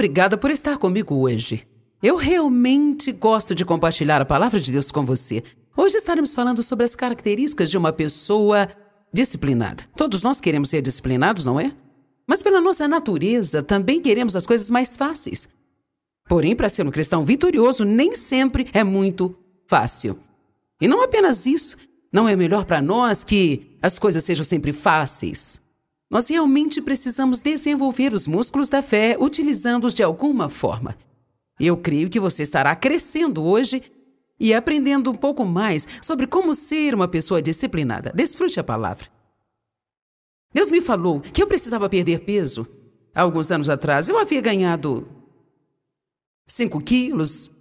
obrigada por estar comigo hoje. Eu realmente gosto de compartilhar a palavra de Deus com você. Hoje estaremos falando sobre as características de uma pessoa disciplinada. Todos nós queremos ser disciplinados, não é? Mas pela nossa natureza também queremos as coisas mais fáceis. Porém, para ser um cristão vitorioso, nem sempre é muito fácil. E não apenas isso, não é melhor para nós que as coisas sejam sempre fáceis. Nós realmente precisamos desenvolver os músculos da fé utilizando-os de alguma forma. Eu creio que você estará crescendo hoje e aprendendo um pouco mais sobre como ser uma pessoa disciplinada. Desfrute a palavra. Deus me falou que eu precisava perder peso. Há alguns anos atrás eu havia ganhado 5 quilos.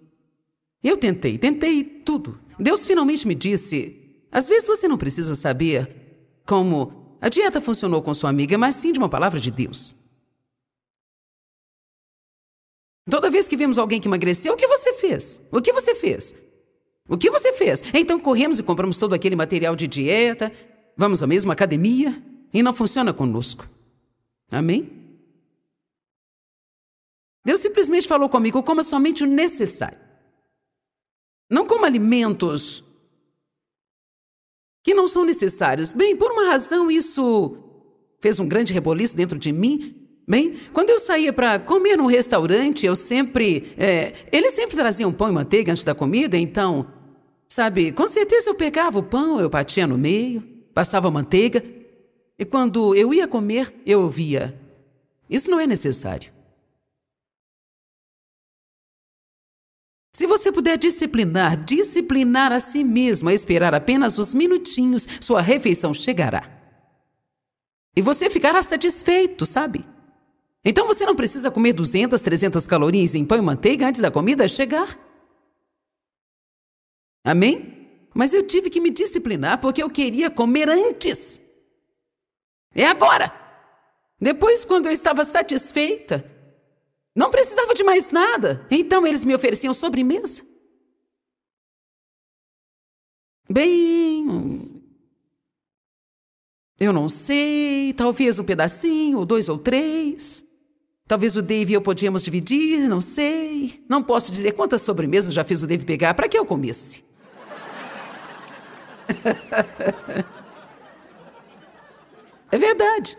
Eu tentei, tentei tudo. Deus finalmente me disse: às vezes você não precisa saber como a dieta funcionou com sua amiga, mas sim de uma palavra de Deus. Toda vez que vimos alguém que emagreceu, o que você fez? O que você fez? O que você fez? Então corremos e compramos todo aquele material de dieta, vamos à mesma academia e não funciona conosco. Amém? Deus simplesmente falou comigo: coma somente o necessário. Não coma alimentos que não são necessários. Bem, por uma razão isso fez um grande reboliço dentro de mim. Bem, quando eu saía para comer num restaurante, eu sempre. É, eles sempre traziam pão e manteiga antes da comida, então. Sabe, com certeza eu pegava o pão, eu batia no meio, passava manteiga. E quando eu ia comer, eu ouvia: Isso não é necessário. Se você puder disciplinar, disciplinar a si mesma, esperar apenas os minutinhos, sua refeição chegará. E você ficará satisfeito, sabe? Então você não precisa comer 200, 300 calorias em pão e manteiga antes da comida chegar. Amém? Mas eu tive que me disciplinar porque eu queria comer antes. É agora! Depois, quando eu estava satisfeita, não precisava de mais nada. Então eles me ofereciam sobremesa. Bem. Eu não sei, talvez um pedacinho, ou dois ou três. Talvez o Dave e eu podíamos dividir, não sei. Não posso dizer quantas sobremesas já fiz o Dave pegar para que eu comesse. é verdade.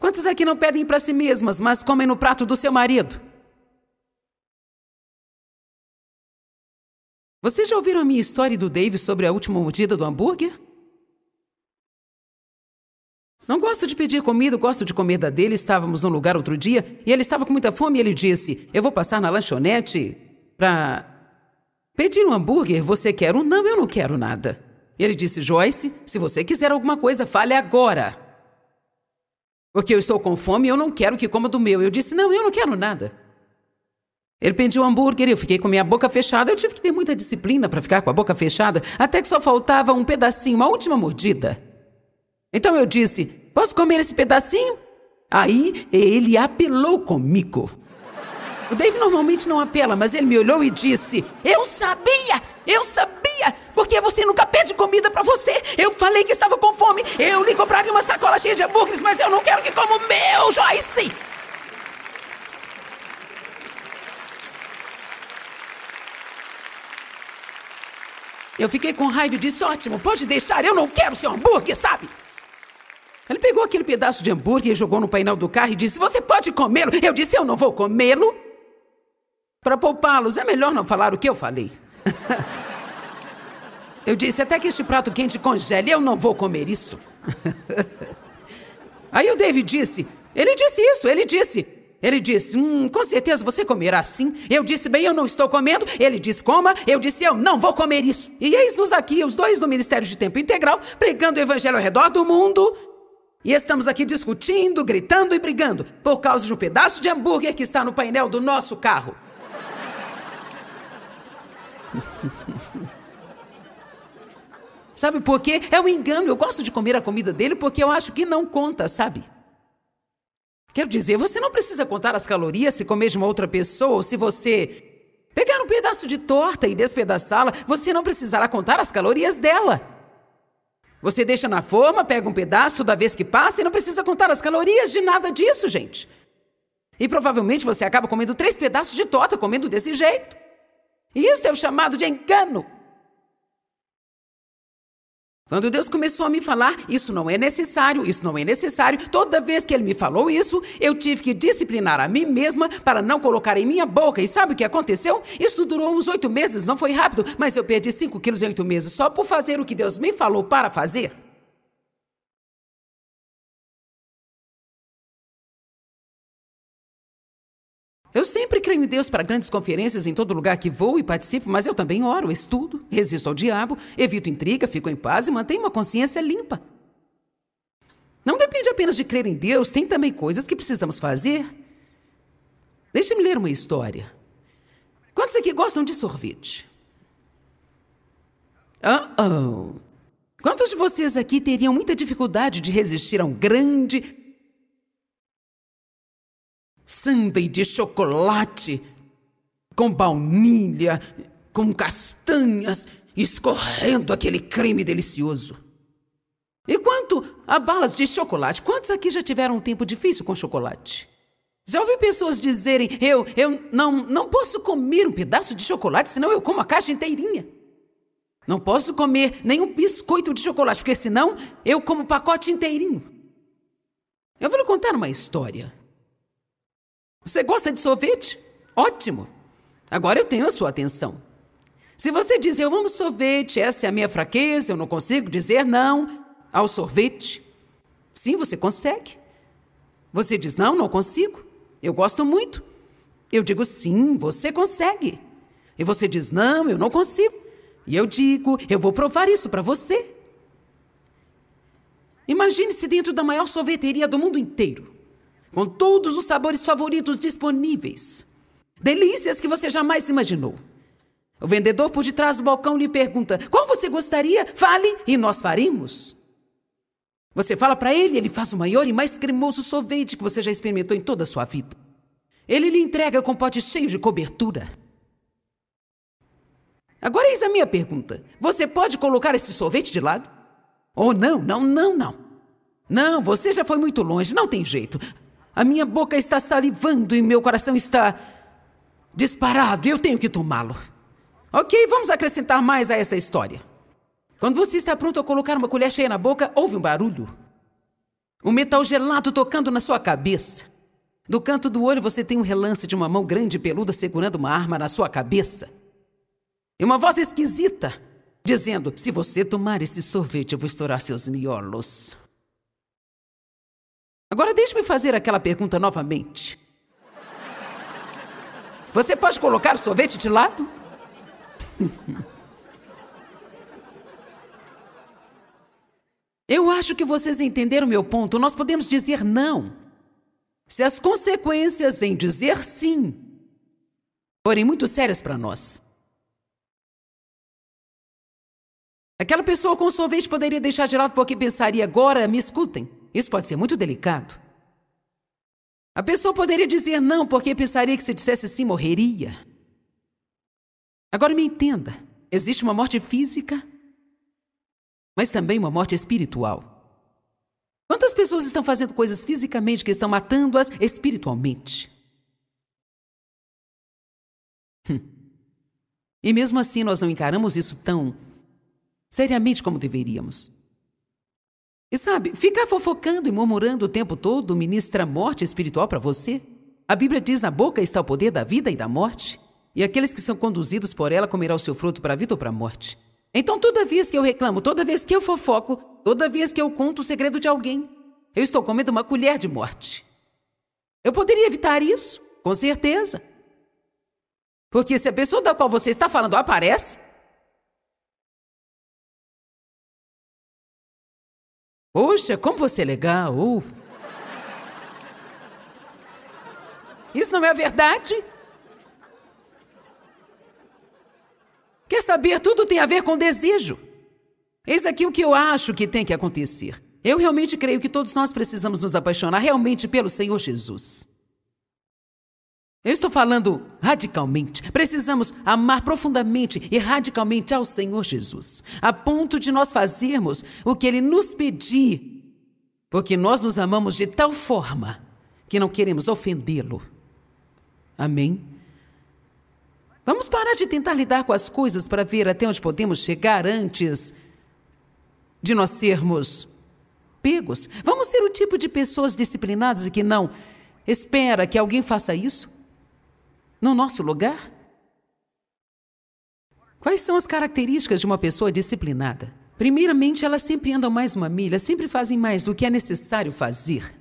Quantos aqui não pedem para si mesmas, mas comem no prato do seu marido? Vocês já ouviram a minha história do Dave sobre a última mordida do hambúrguer? Não gosto de pedir comida, gosto de comer da dele. Estávamos num lugar outro dia e ele estava com muita fome e ele disse: Eu vou passar na lanchonete para. Pedir um hambúrguer, você quer um? Não, eu não quero nada. Ele disse: Joyce, se você quiser alguma coisa, fale agora. Porque eu estou com fome e eu não quero que coma do meu. Eu disse: Não, eu não quero nada. Ele pediu um hambúrguer e eu fiquei com minha boca fechada. Eu tive que ter muita disciplina para ficar com a boca fechada, até que só faltava um pedacinho, uma última mordida. Então eu disse: Posso comer esse pedacinho? Aí ele apelou comigo. O Dave normalmente não apela, mas ele me olhou e disse: Eu sabia! Eu sabia! Porque você nunca pede comida para você! Eu falei que estava com fome! Eu lhe compraria uma sacola cheia de hambúrgueres, mas eu não quero que coma o meu, Joyce! Eu fiquei com raiva e disse: Ótimo, pode deixar, eu não quero seu hambúrguer, sabe? Ele pegou aquele pedaço de hambúrguer e jogou no painel do carro e disse: Você pode comê-lo? Eu disse: Eu não vou comê-lo. Para poupá-los, é melhor não falar o que eu falei. eu disse: até que este prato quente congele, eu não vou comer isso. Aí o David disse: ele disse isso, ele disse. Ele disse: Hum, com certeza você comerá assim. Eu disse: Bem, eu não estou comendo. Ele disse: Coma. Eu disse: Eu não vou comer isso. E eis-nos aqui, os dois do Ministério de Tempo Integral, pregando o Evangelho ao redor do mundo. E estamos aqui discutindo, gritando e brigando por causa de um pedaço de hambúrguer que está no painel do nosso carro. sabe por quê? É um engano. Eu gosto de comer a comida dele porque eu acho que não conta, sabe? Quero dizer, você não precisa contar as calorias se comer de uma outra pessoa ou se você pegar um pedaço de torta e despedaçá-la, você não precisará contar as calorias dela. Você deixa na forma, pega um pedaço toda vez que passa e não precisa contar as calorias de nada disso, gente. E provavelmente você acaba comendo três pedaços de torta comendo desse jeito. E isso é o chamado de engano. Quando Deus começou a me falar, isso não é necessário, isso não é necessário, toda vez que Ele me falou isso, eu tive que disciplinar a mim mesma para não colocar em minha boca. E sabe o que aconteceu? Isso durou uns oito meses, não foi rápido, mas eu perdi cinco quilos em oito meses só por fazer o que Deus me falou para fazer. Eu sempre creio em Deus para grandes conferências em todo lugar que vou e participo, mas eu também oro, estudo, resisto ao diabo, evito intriga, fico em paz e mantenho uma consciência limpa. Não depende apenas de crer em Deus, tem também coisas que precisamos fazer. Deixe-me ler uma história. Quantos aqui gostam de sorvete? Uh oh. Quantos de vocês aqui teriam muita dificuldade de resistir a um grande sundae de chocolate, com baunilha, com castanhas, escorrendo aquele creme delicioso. E quanto a balas de chocolate, quantos aqui já tiveram um tempo difícil com chocolate? Já ouvi pessoas dizerem: eu, eu não, não posso comer um pedaço de chocolate, senão eu como a caixa inteirinha. Não posso comer nenhum biscoito de chocolate, porque senão eu como o pacote inteirinho. Eu vou lhe contar uma história. Você gosta de sorvete? Ótimo! Agora eu tenho a sua atenção. Se você diz eu amo sorvete, essa é a minha fraqueza, eu não consigo dizer não ao sorvete. Sim, você consegue. Você diz não, não consigo. Eu gosto muito. Eu digo sim, você consegue. E você diz não, eu não consigo. E eu digo, eu vou provar isso para você. Imagine-se dentro da maior sorveteria do mundo inteiro com todos os sabores favoritos disponíveis. Delícias que você jamais imaginou. O vendedor por detrás do balcão lhe pergunta: Qual você gostaria? Fale e nós faremos. Você fala para ele, ele faz o maior e mais cremoso sorvete que você já experimentou em toda a sua vida. Ele lhe entrega com pote cheio de cobertura. Agora eis a minha pergunta: você pode colocar esse sorvete de lado? Ou oh, não, não, não, não. Não, você já foi muito longe, não tem jeito. A minha boca está salivando e meu coração está disparado. Eu tenho que tomá-lo. Ok, vamos acrescentar mais a esta história. Quando você está pronto a colocar uma colher cheia na boca, ouve um barulho. Um metal gelado tocando na sua cabeça. Do canto do olho, você tem um relance de uma mão grande e peluda segurando uma arma na sua cabeça. E uma voz esquisita dizendo: Se você tomar esse sorvete, eu vou estourar seus miolos. Agora deixe-me fazer aquela pergunta novamente. Você pode colocar o sorvete de lado? Eu acho que vocês entenderam meu ponto. Nós podemos dizer não. Se as consequências em dizer sim forem muito sérias para nós. Aquela pessoa com sorvete poderia deixar de lado porque pensaria agora, me escutem. Isso pode ser muito delicado. A pessoa poderia dizer não porque pensaria que se dissesse sim morreria. Agora me entenda: existe uma morte física, mas também uma morte espiritual. Quantas pessoas estão fazendo coisas fisicamente que estão matando-as espiritualmente? Hum. E mesmo assim nós não encaramos isso tão seriamente como deveríamos. E sabe, ficar fofocando e murmurando o tempo todo ministra morte espiritual para você? A Bíblia diz: na boca está o poder da vida e da morte, e aqueles que são conduzidos por ela comerão o seu fruto para a vida ou para a morte. Então, toda vez que eu reclamo, toda vez que eu fofoco, toda vez que eu conto o segredo de alguém, eu estou comendo uma colher de morte. Eu poderia evitar isso, com certeza. Porque se a pessoa da qual você está falando aparece, Poxa, como você é legal! Uh. Isso não é verdade? Quer saber? Tudo tem a ver com desejo. Eis aqui o que eu acho que tem que acontecer. Eu realmente creio que todos nós precisamos nos apaixonar realmente pelo Senhor Jesus. Eu estou falando radicalmente. Precisamos amar profundamente e radicalmente ao Senhor Jesus, a ponto de nós fazermos o que ele nos pedir, porque nós nos amamos de tal forma que não queremos ofendê-lo. Amém? Vamos parar de tentar lidar com as coisas para ver até onde podemos chegar antes de nós sermos pegos. Vamos ser o tipo de pessoas disciplinadas e que não espera que alguém faça isso? no nosso lugar? Quais são as características de uma pessoa disciplinada? Primeiramente, elas sempre andam mais uma milha, sempre fazem mais do que é necessário fazer.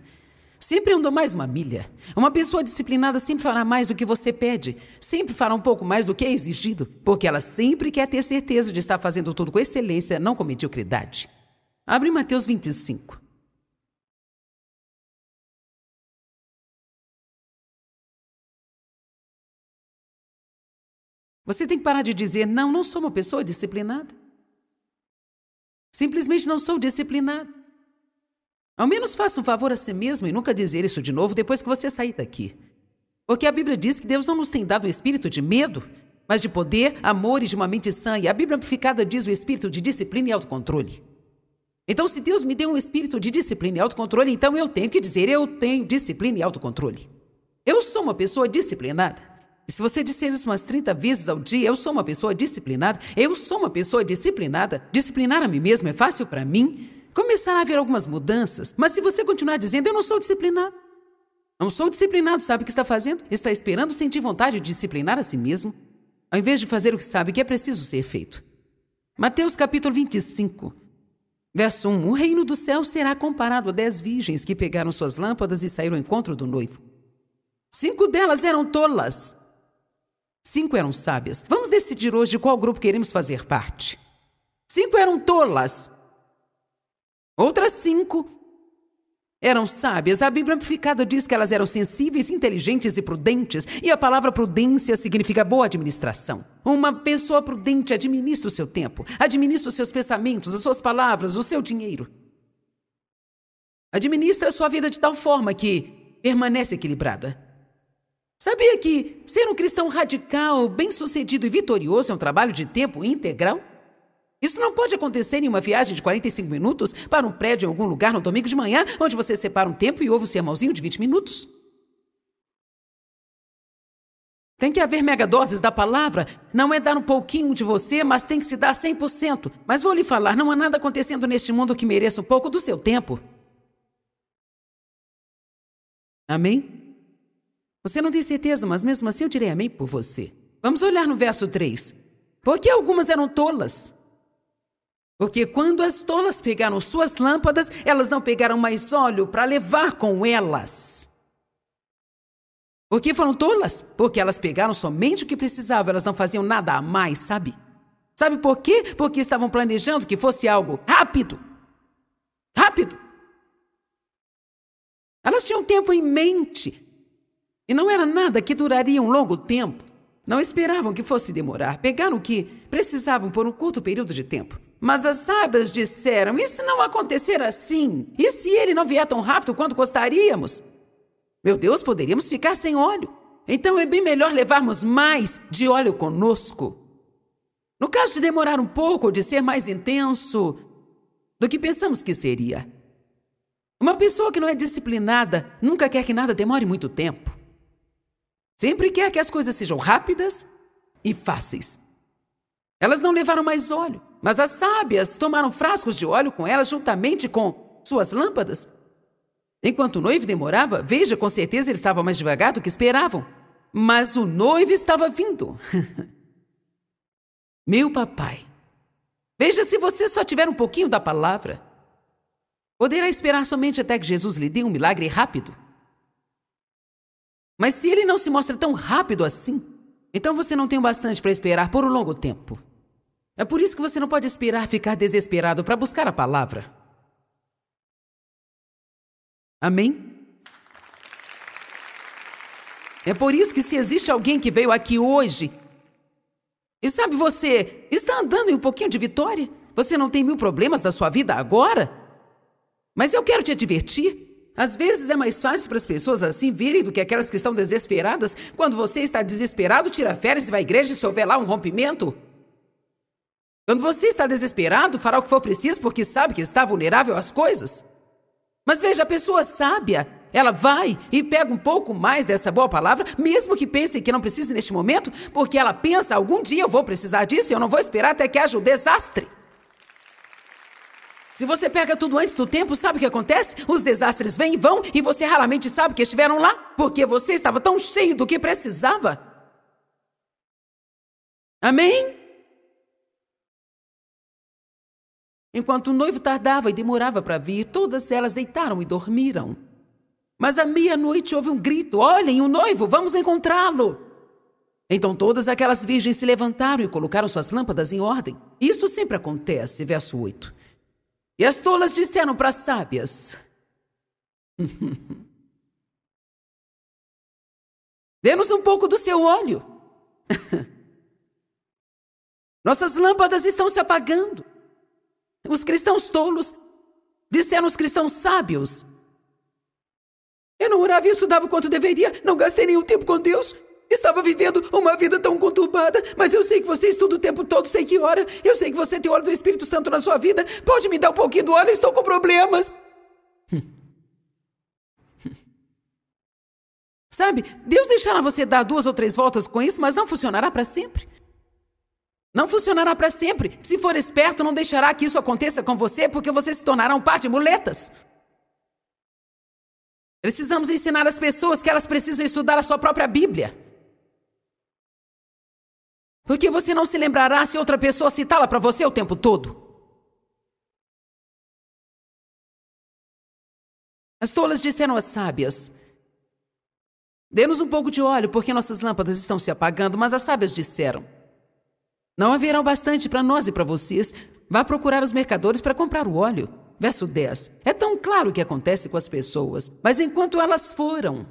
Sempre andam mais uma milha. Uma pessoa disciplinada sempre fará mais do que você pede, sempre fará um pouco mais do que é exigido, porque ela sempre quer ter certeza de estar fazendo tudo com excelência, não com mediocridade. Abre Mateus 25. Você tem que parar de dizer: não, não sou uma pessoa disciplinada. Simplesmente não sou disciplinada. Ao menos faça um favor a si mesmo e nunca dizer isso de novo depois que você sair daqui. Porque a Bíblia diz que Deus não nos tem dado o espírito de medo, mas de poder, amor e de uma mente sã. E a Bíblia amplificada diz o espírito de disciplina e autocontrole. Então, se Deus me deu um espírito de disciplina e autocontrole, então eu tenho que dizer: eu tenho disciplina e autocontrole. Eu sou uma pessoa disciplinada. Se você disser isso umas 30 vezes ao dia, eu sou uma pessoa disciplinada, eu sou uma pessoa disciplinada, disciplinar a mim mesmo é fácil para mim, começará a haver algumas mudanças. Mas se você continuar dizendo, eu não sou disciplinado, não sou disciplinado, sabe o que está fazendo? Está esperando sentir vontade de disciplinar a si mesmo, ao invés de fazer o que sabe que é preciso ser feito. Mateus capítulo 25, verso 1: O reino do céu será comparado a dez virgens que pegaram suas lâmpadas e saíram ao encontro do noivo. Cinco delas eram tolas Cinco eram sábias. Vamos decidir hoje qual grupo queremos fazer parte. Cinco eram tolas. Outras cinco eram sábias. A Bíblia amplificada diz que elas eram sensíveis, inteligentes e prudentes, e a palavra prudência significa boa administração. Uma pessoa prudente administra o seu tempo, administra os seus pensamentos, as suas palavras, o seu dinheiro. Administra a sua vida de tal forma que permanece equilibrada. Sabia que ser um cristão radical, bem-sucedido e vitorioso é um trabalho de tempo integral? Isso não pode acontecer em uma viagem de 45 minutos para um prédio em algum lugar no domingo de manhã, onde você separa um tempo e ouve um sermãozinho de 20 minutos. Tem que haver megadoses da palavra. Não é dar um pouquinho de você, mas tem que se dar 100%. Mas vou lhe falar, não há nada acontecendo neste mundo que mereça um pouco do seu tempo. Amém? Você não tem certeza, mas mesmo assim eu direi amém por você. Vamos olhar no verso 3. Porque algumas eram tolas. Porque quando as tolas pegaram suas lâmpadas, elas não pegaram mais óleo para levar com elas. Por que foram tolas? Porque elas pegaram somente o que precisavam, elas não faziam nada a mais, sabe? Sabe por quê? Porque estavam planejando que fosse algo rápido. Rápido. Elas tinham tempo em mente. E não era nada que duraria um longo tempo. Não esperavam que fosse demorar. Pegaram o que precisavam por um curto período de tempo. Mas as sábias disseram: e se não acontecer assim? E se ele não vier tão rápido quanto gostaríamos? Meu Deus, poderíamos ficar sem óleo. Então é bem melhor levarmos mais de óleo conosco. No caso de demorar um pouco ou de ser mais intenso do que pensamos que seria. Uma pessoa que não é disciplinada nunca quer que nada demore muito tempo. Sempre quer que as coisas sejam rápidas e fáceis. Elas não levaram mais óleo, mas as sábias tomaram frascos de óleo com elas juntamente com suas lâmpadas. Enquanto o noivo demorava, veja, com certeza ele estava mais devagar do que esperavam. Mas o noivo estava vindo. Meu papai, veja se você só tiver um pouquinho da palavra. Poderá esperar somente até que Jesus lhe dê um milagre rápido. Mas se ele não se mostra tão rápido assim, então você não tem o bastante para esperar por um longo tempo. É por isso que você não pode esperar ficar desesperado para buscar a palavra. Amém? É por isso que se existe alguém que veio aqui hoje e sabe você está andando em um pouquinho de vitória, você não tem mil problemas da sua vida agora, mas eu quero te advertir às vezes é mais fácil para as pessoas assim virem do que aquelas que estão desesperadas. Quando você está desesperado, tira férias e vai à igreja se houver lá um rompimento. Quando você está desesperado, fará o que for preciso porque sabe que está vulnerável às coisas. Mas veja, a pessoa sábia, ela vai e pega um pouco mais dessa boa palavra, mesmo que pense que não precise neste momento, porque ela pensa: algum dia eu vou precisar disso e eu não vou esperar até que haja o um desastre. Se você pega tudo antes do tempo, sabe o que acontece? Os desastres vêm e vão e você raramente sabe que estiveram lá, porque você estava tão cheio do que precisava. Amém? Enquanto o noivo tardava e demorava para vir, todas elas deitaram e dormiram. Mas à meia-noite houve um grito: Olhem, o noivo, vamos encontrá-lo! Então todas aquelas virgens se levantaram e colocaram suas lâmpadas em ordem. Isso sempre acontece, verso 8. E as tolas disseram para as sábias: Dê-nos um pouco do seu óleo. Nossas lâmpadas estão se apagando. Os cristãos tolos disseram os cristãos sábios: Eu não orava e estudava o quanto deveria, não gastei nenhum tempo com Deus, Estava vivendo uma vida tão conturbada, mas eu sei que você estuda o tempo todo, sei que ora, eu sei que você tem hora do Espírito Santo na sua vida. Pode me dar um pouquinho do óleo, estou com problemas. Sabe, Deus deixará você dar duas ou três voltas com isso, mas não funcionará para sempre. Não funcionará para sempre. Se for esperto, não deixará que isso aconteça com você, porque você se tornará um par de muletas. Precisamos ensinar as pessoas que elas precisam estudar a sua própria Bíblia. Porque você não se lembrará se outra pessoa citá-la para você o tempo todo. As tolas disseram às sábias: Dê-nos um pouco de óleo, porque nossas lâmpadas estão se apagando. Mas as sábias disseram: Não haverá o bastante para nós e para vocês. Vá procurar os mercadores para comprar o óleo. Verso 10. É tão claro o que acontece com as pessoas, mas enquanto elas foram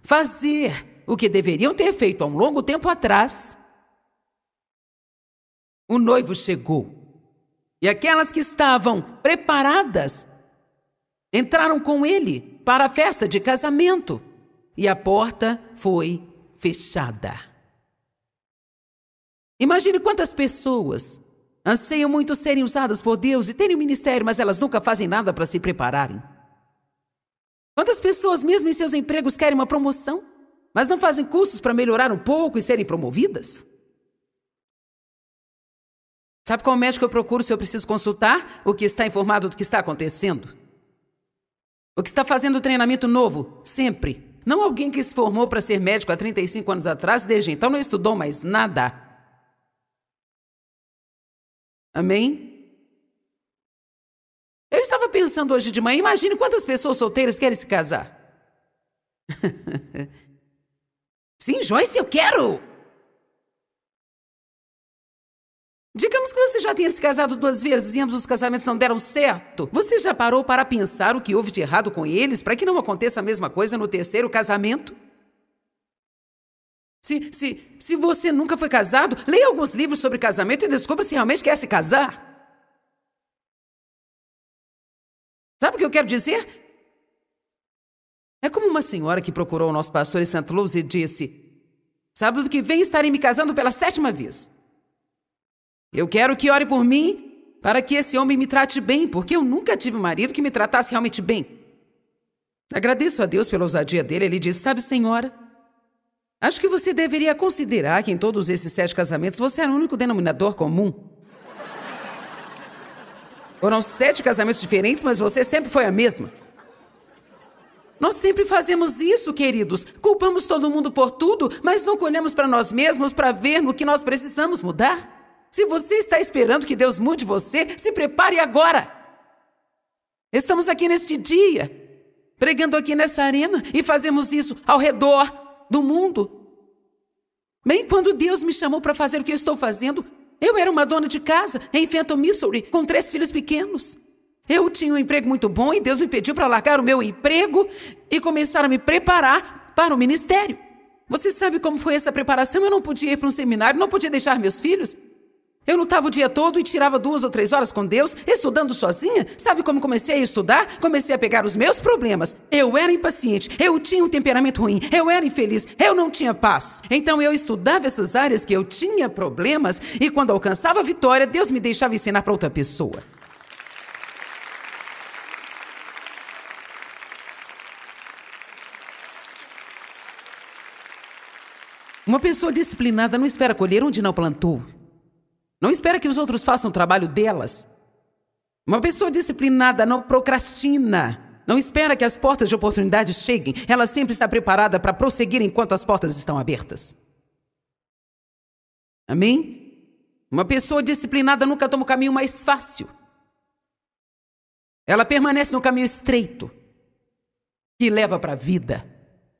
fazer o que deveriam ter feito há um longo tempo atrás, o noivo chegou. E aquelas que estavam preparadas entraram com ele para a festa de casamento. E a porta foi fechada. Imagine quantas pessoas anseiam muito serem usadas por Deus e terem um ministério, mas elas nunca fazem nada para se prepararem. Quantas pessoas, mesmo em seus empregos, querem uma promoção, mas não fazem cursos para melhorar um pouco e serem promovidas? Sabe qual médico eu procuro se eu preciso consultar o que está informado do que está acontecendo? O que está fazendo treinamento novo, sempre. Não alguém que se formou para ser médico há 35 anos atrás desde então não estudou mais nada. Amém? Eu estava pensando hoje de manhã, imagine quantas pessoas solteiras querem se casar. Sim, Joyce, eu quero! Você já tinha se casado duas vezes e ambos os casamentos não deram certo? Você já parou para pensar o que houve de errado com eles para que não aconteça a mesma coisa no terceiro casamento? Se, se, se você nunca foi casado, leia alguns livros sobre casamento e descubra se realmente quer se casar. Sabe o que eu quero dizer? É como uma senhora que procurou o nosso pastor em Santa Luz e disse: Sábado que vem estarei me casando pela sétima vez. Eu quero que ore por mim para que esse homem me trate bem, porque eu nunca tive um marido que me tratasse realmente bem. Agradeço a Deus pela ousadia dele. Ele disse: Sabe, senhora, acho que você deveria considerar que em todos esses sete casamentos você era o único denominador comum. Foram sete casamentos diferentes, mas você sempre foi a mesma. Nós sempre fazemos isso, queridos. Culpamos todo mundo por tudo, mas não olhamos para nós mesmos para ver no que nós precisamos mudar. Se você está esperando que Deus mude você, se prepare agora. Estamos aqui neste dia, pregando aqui nessa arena e fazemos isso ao redor do mundo. Bem, quando Deus me chamou para fazer o que eu estou fazendo, eu era uma dona de casa em Fenton, Missouri, com três filhos pequenos. Eu tinha um emprego muito bom e Deus me pediu para largar o meu emprego e começar a me preparar para o ministério. Você sabe como foi essa preparação? Eu não podia ir para um seminário, não podia deixar meus filhos. Eu lutava o dia todo e tirava duas ou três horas com Deus, estudando sozinha. Sabe como comecei a estudar? Comecei a pegar os meus problemas. Eu era impaciente, eu tinha um temperamento ruim, eu era infeliz, eu não tinha paz. Então eu estudava essas áreas que eu tinha problemas e quando alcançava a vitória, Deus me deixava ensinar para outra pessoa. Uma pessoa disciplinada não espera colher onde não plantou. Não espera que os outros façam o trabalho delas. Uma pessoa disciplinada não procrastina. Não espera que as portas de oportunidade cheguem. Ela sempre está preparada para prosseguir enquanto as portas estão abertas. Amém? Uma pessoa disciplinada nunca toma o caminho mais fácil. Ela permanece no caminho estreito que leva para a vida.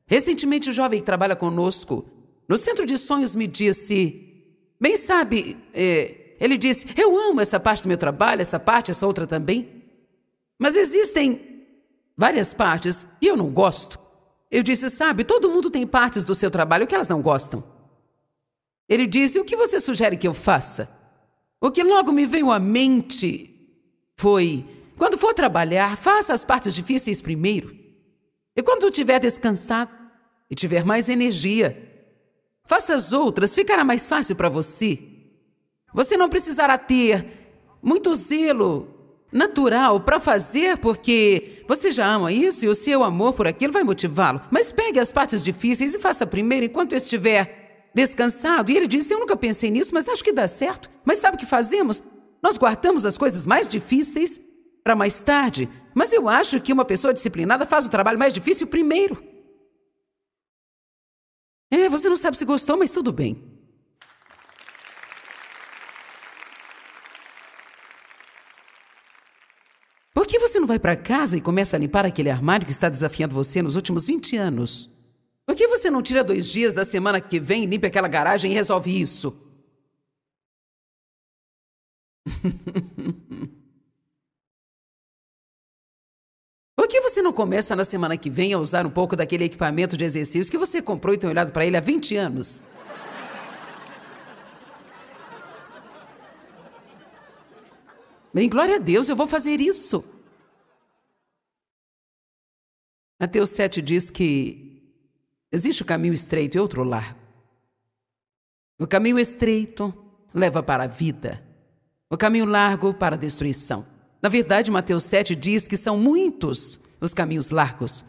Recentemente, um jovem que trabalha conosco no Centro de Sonhos me disse Bem sabe, é, ele disse: Eu amo essa parte do meu trabalho, essa parte, essa outra também. Mas existem várias partes e eu não gosto. Eu disse: Sabe, todo mundo tem partes do seu trabalho que elas não gostam. Ele disse: O que você sugere que eu faça? O que logo me veio à mente foi: Quando for trabalhar, faça as partes difíceis primeiro. E quando tiver descansado e tiver mais energia, Faça as outras, ficará mais fácil para você. Você não precisará ter muito zelo natural para fazer, porque você já ama isso e o seu amor por aquilo vai motivá-lo. Mas pegue as partes difíceis e faça primeiro enquanto estiver descansado. E ele disse: Eu nunca pensei nisso, mas acho que dá certo. Mas sabe o que fazemos? Nós guardamos as coisas mais difíceis para mais tarde. Mas eu acho que uma pessoa disciplinada faz o trabalho mais difícil primeiro. É, você não sabe se gostou, mas tudo bem. Por que você não vai para casa e começa a limpar aquele armário que está desafiando você nos últimos 20 anos? Por que você não tira dois dias da semana que vem e limpa aquela garagem e resolve isso? Por que você não começa na semana que vem a usar um pouco daquele equipamento de exercício que você comprou e tem olhado para ele há 20 anos? Bem, glória a Deus, eu vou fazer isso. Mateus 7 diz que existe o caminho estreito e outro largo. O caminho estreito leva para a vida, o caminho largo para a destruição. Na verdade, Mateus 7 diz que são muitos os caminhos largos,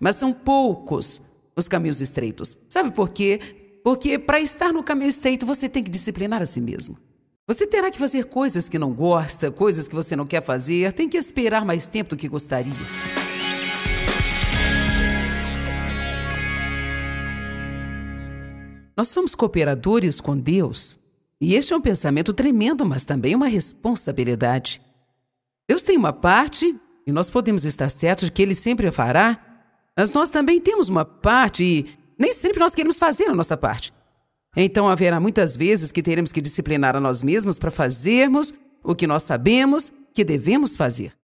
mas são poucos os caminhos estreitos. Sabe por quê? Porque para estar no caminho estreito, você tem que disciplinar a si mesmo. Você terá que fazer coisas que não gosta, coisas que você não quer fazer, tem que esperar mais tempo do que gostaria. Nós somos cooperadores com Deus. E este é um pensamento tremendo, mas também uma responsabilidade. Deus tem uma parte, e nós podemos estar certos de que Ele sempre a fará, mas nós também temos uma parte e nem sempre nós queremos fazer a nossa parte. Então haverá muitas vezes que teremos que disciplinar a nós mesmos para fazermos o que nós sabemos que devemos fazer.